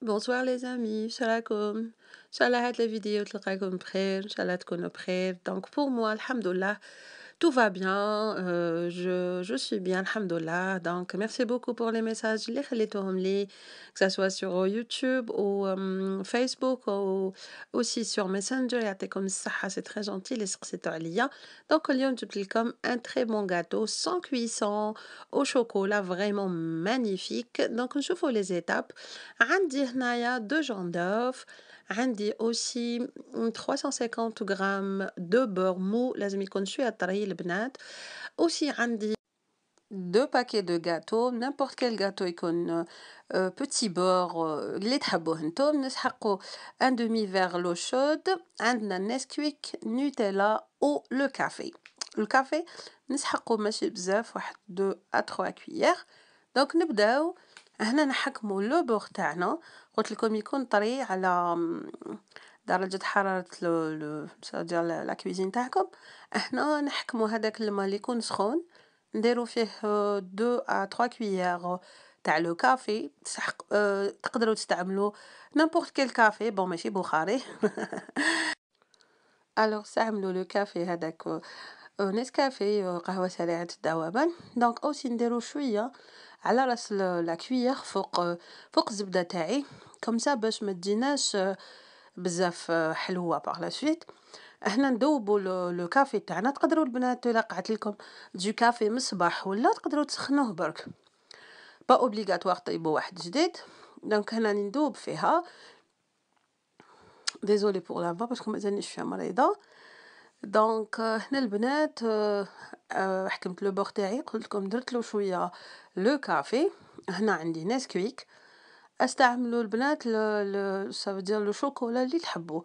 Bonsoir les amis, salakum. Inch'Allah, la vidéo, t'lqakom bkhir, Inch'Allah, تكونوا بخير. Donc pour moi, alhamdoulilah, tout va bien, euh, je, suis bien, alhamdoulilah. Donc, merci beaucoup pour les messages, les que ce soit sur euh, YouTube ou euh, Facebook ou aussi sur Messenger. C'est très gentil, les Donc, aujourd'hui, je comme un très bon gâteau sans cuisson au chocolat, vraiment magnifique. Donc, je vous les étapes. J'ai deux jambes d'œufs. J'ai aussi 350 g de beurre mou, les amis qu'on suit à tailler les Aussi deux paquets de gâteaux, n'importe quel gâteau et petit beurre, les tabouhentons. Un demi verre d'eau chaude, un Nesquik Nutella ou le café. Le café, nous achetons mes chips à deux à trois cuillères. Donc nous هنا نحكمو بوغ تاعنا قلتلكم يكون طري على درجة حرارة لو لاكويزين تاعكم، هنا نحكمو هذاك الما اللي يكون سخون نديرو فيه دو ا تخوا كوياغ تاع الكافي بصح آه، تقدرو تستعملو نمبورت كيل كافي بون ماشي بخاري إذن استعملو كافي هذاك آه، نسكافي قهوة سريعة الذوبان، دونك أوسي نديرو شوية. على راس كويير فوق فوق الزبدة تاعي كومسا باش ما تجيناش بزاف حلوة باغ لا سويت هنا ندوبو لو كافي تاعنا تقدرو البنات الا قعدتلكم دو كافي من الصباح ولا تقدرو تسخنوه برك با اوبليغاتوار طيبو واحد جديد دونك هنا ندوب فيها ديزولي بوغ لافوا باسكو مازالنيش فيها مريضه دونك هنا البنات حكمت لو بور تاعي قلت لكم درت له شويه لو كافي هنا عندي نسكويك استعملوا البنات لو سافو دير لو شوكولا اللي تحبوا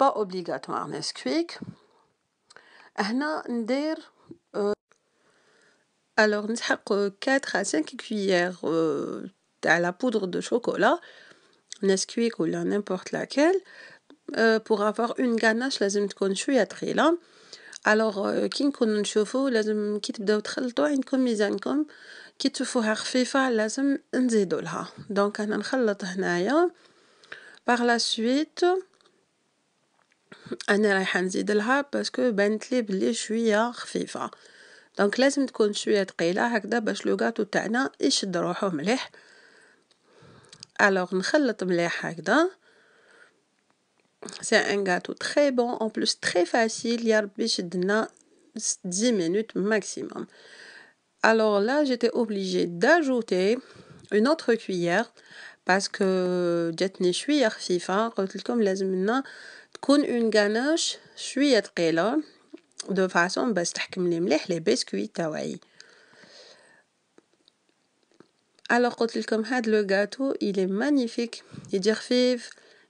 با اوبليغاتوار نسكويك هنا ندير الوغ euh, نسحق 4 à 5 cuillères تاع لا بودر دو شوكولا نسكويك ولا نيمبورط لاكيل بوغ افواغ اون كاناش لازم تكون شويه تخينه الوغ euh, كي نكونو نشوفو لازم كي تبداو تخلطو عندكم ميزانكم كي تشوفوها خفيفه لازم نزيدولها دونك انا نخلط هنايا باغ لا سويت انا رايحه نزيدلها باسكو بانتلي بلي شويه خفيفه دونك لازم تكون شويه ثقيله هكذا باش لو غاتو تاعنا يشد روحو مليح الوغ نخلط مليح هكذا C'est un gâteau très bon, en plus très facile. Il y a 10 minutes maximum. Alors là, j'étais obligée d'ajouter une autre cuillère parce que جاتني cuillère FIFA. قلت لكم لازمنا تكون ganache غانوش شوية ثقيلة là de façon تحكم لي مليح les بسكويت Alors je قلت لكم لو غاتو il est magnifique est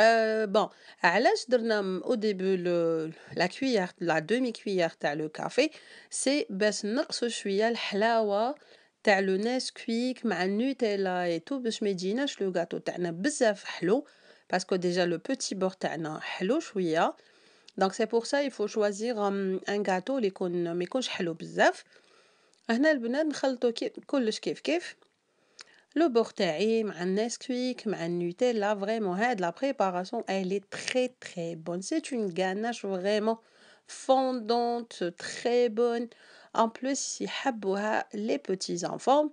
آآ بون علاش درنا م au début le la cuillère la demi تاع لو كافي سي باش نقصو شوية الحلاوة تاع لو ناس كويك مع النوتيلا اي تو باش ما يجيناش لو قاطو تاعنا بزاف حلو باسكو ديجا لو بوتي petit تاعنا حلو شوية دونك سي pour ça il faut ان un لي يكون ما يكونش حلو بزاف هنا البنات نخلطو كي- كلش كيف كيف. le un تاعي مع Nesquik, مع vraiment vraiment, hein, هاد la préparation, elle est très très bonne c'est une ganache vraiment fondante très bonne en plus يحبوها les petits enfants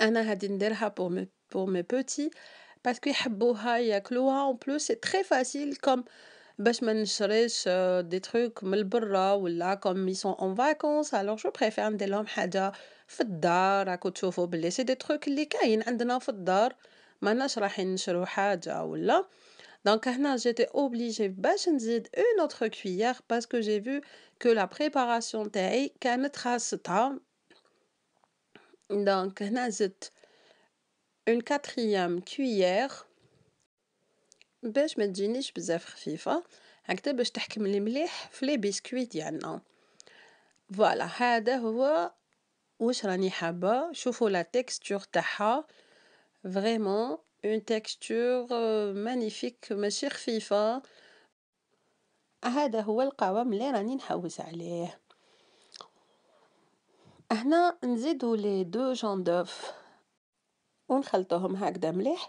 Anna هادي pour mes pour mes petits parce qu'ils a Chloé en plus c'est très facile comme باش ما نشريش دي تروك من برا ولا كوم préfère اون فاكونس alors je préfère ندير لهم في الدار راكو تشوفوا بلي سي دي تروك اللي كاين عندنا في الدار Donc, j'étais obligée une autre cuillère parce que j'ai vu que la préparation était Donc, j'ai une quatrième cuillère. باش ما تجينيش بزاف خفيفه هكدا باش تحكم المليح في لي بيسكوي ديالنا، يعنى. فوالا هذا هو واش راني حابه شوفو تيكستور تاعها فريمون اون تيكستور مانيفيك ماشي خفيفه، هذا هو القوام اللي راني نحوس عليه، هنا نزيدو لي دو جون دوف ونخلطوهم هكذا مليح.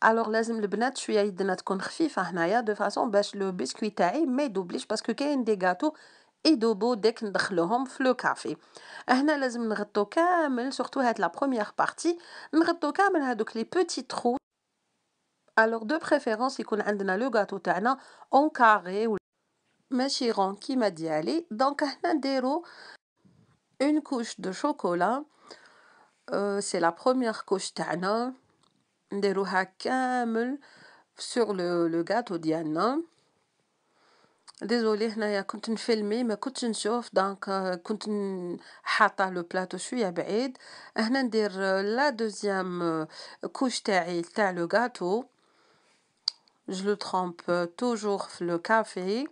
Alors, les fascisme biscuita, because we have a little bit la a little bit of le biscuit bit of a parce bit of a little bit of a little bit of a little le of a little bit of a little fait of a little bit of a little bit of a little bit of a de qui a little bit of a little bit of a little bit of a couche de euh, on va le mettre sur le gâteau hein. désolée, j'étais en train de filmer mais j'étais en de chauffer donc j'étais en train le plateau un peu loin on va mettre la deuxième euh, couche du gâteau je le trempe euh, toujours le café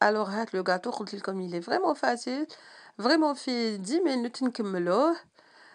alors le gâteau, comme il est vraiment facile, vraiment fait vraiment 10 minutes pour le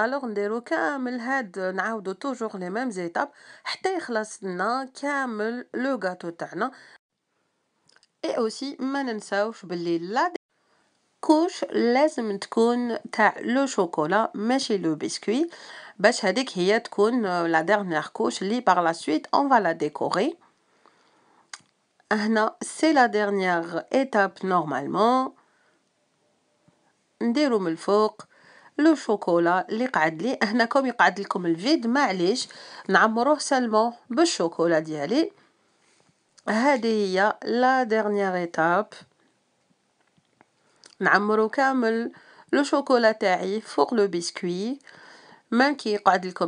Alors, nous avons toujours les mêmes étapes. Nous avons le gâteau. Et aussi, nous avons la dernière couche. Nous avons le chocolat, le biscuit. Nous avons la dernière couche. Par la suite, on va la décorer. C'est la dernière étape normalement. Nous avons le foc le chocolat Le comme il s'ouvre c'est ok seulement le chocolat c'est la dernière étape on le chocolat sur le biscuit comme il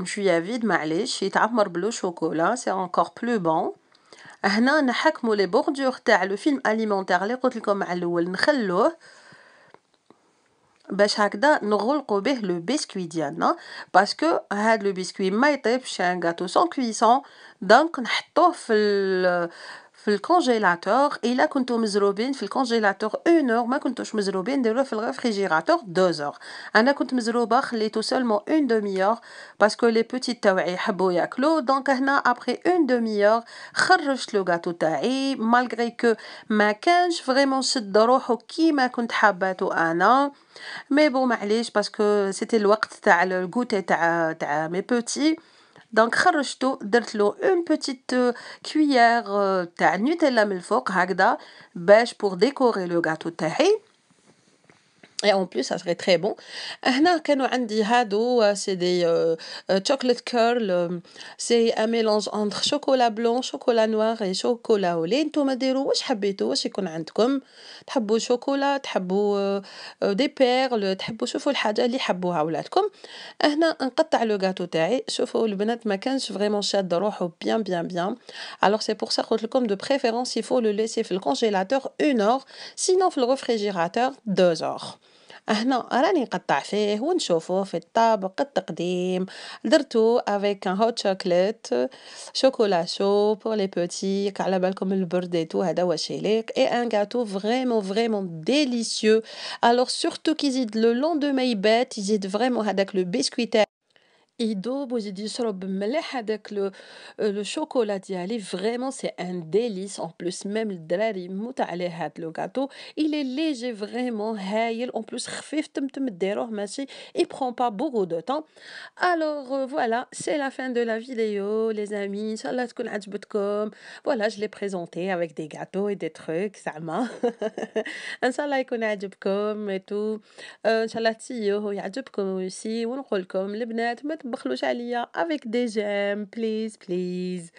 s'ouvre vide il s'ouvre chocolat c'est encore plus bon les bordures du film alimentaire les j'ai chaque nous le biscuit parce que le biscuit mais un gâteau sans cuisson donc le congélateur. Il a quand le congélateur une heure. je deux heures. seulement une demi-heure parce que les petits ont est bouillant Donc après une demi-heure, change le gâteau. Et malgré que ma pas vraiment cette drogue qui ma quand mais bon je parce que c'était le goût de petit. Dans le crayon, je une petite euh, cuillère de euh, Nutella Melfok, beige pour décorer le gâteau de et en plus, ça serait très bon. Euh, c'est des euh, euh chocolate curl. Euh, c'est un mélange entre chocolat blanc, chocolat noir et chocolat au lait. Vous تحبوا chocolat, تحبوا des perles, تحبوا شوفوا الحاجة اللي حبوها ولادكم. هنا نقطع لو غاتو تاعي. شوفوا البنات ما كانش فريمون شاد روحه بيان بيان بيان. Alors c'est pour ça قلت لكم de préférence il faut le laisser في الكونجيلاتور 1 heure, sinon في le réfrigérateur 2 heures. هنا راني نقطع فيه ونشوفوه في الطابق التقديم درتو افيك ان هوت شوكليت شوكولا شو بور لي بوتيك على بالكم البرديتو هذا واش يليق اي ان غاتو فريمون فريمون ديليسيو الوغ سورتو كي يزيد لو ماي بات يزيد فريمون هذاك لو بيسكويت et il dit le euh, le chocolat vraiment c'est un délice en plus même le gâteau il est léger vraiment en plus prend pas beaucoup de temps alors euh, voilà c'est la fin de la vidéo les amis voilà je l'ai présenté avec des gâteaux et des trucs ça m'a un a et tout euh, aussi on تبخلوش عليا افيك دي جيم بليز بليز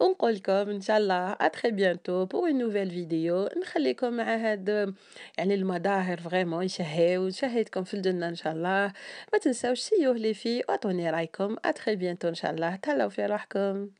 ونقول لكم ان شاء الله تري بيانتو بور اون نوفيل فيديو نخليكم مع هاد يعني المظاهر فريمون يشهيو شهيتكم في الجنه ان شاء الله ما تنساوش سيوه لي في واعطوني رايكم تري بيانتو ان شاء الله تهلاو في روحكم